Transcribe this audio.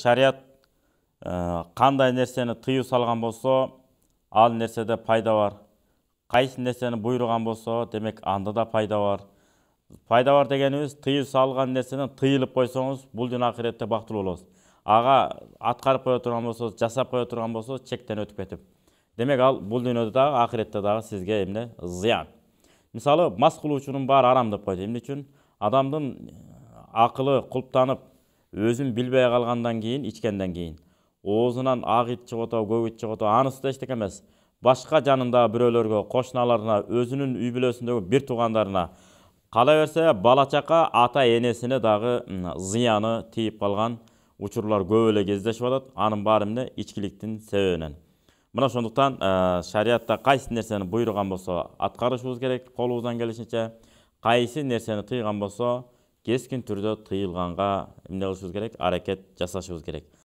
шариат э, қандай нәрсені тыю салған болса ал нәрседе пайда бар қайсы нәрсені бұйырған болса демек анда да пайда бар пайда бар дегеніміз тыю салған нәрседен тыйылып қойсаңыз бұл дүние ақиретте бақытты боласыз аға атқарып қоя тұрған болсаңыз жасап қоя тұрған болсаңыз шектен өтіп кетіп демек ал бұл дүниеде дағы ақиретте дағы сізге емне зиян мысалы мас қылушының бар арам деп қойды эмне үчүн адамдың э, ақылы құлыптанып өзім білбей қалғандан кейін ичкенден кейін оозунан ақ ит атабы көк ит атабы анысы да эчтеке эмес башка жанындагы бирөөлөргө кошуналарына өзүнүн үй бүлөсүндөгү бир туугандарына кала берсе бала чака ата энесине дагы зыяны тийип калган учурлар көп эле кездешип атат анын баары эмне ичкиликтин себебинен мына ошондуктан э, шариятта кайсы нерсени буйруган болсо аткарышыбыз керек колубуздан келишинче кайсы нерсени тыйган болсо кескин түрдө тыйылганга эмне кылышыбыз керек аракет жасашыбыз керек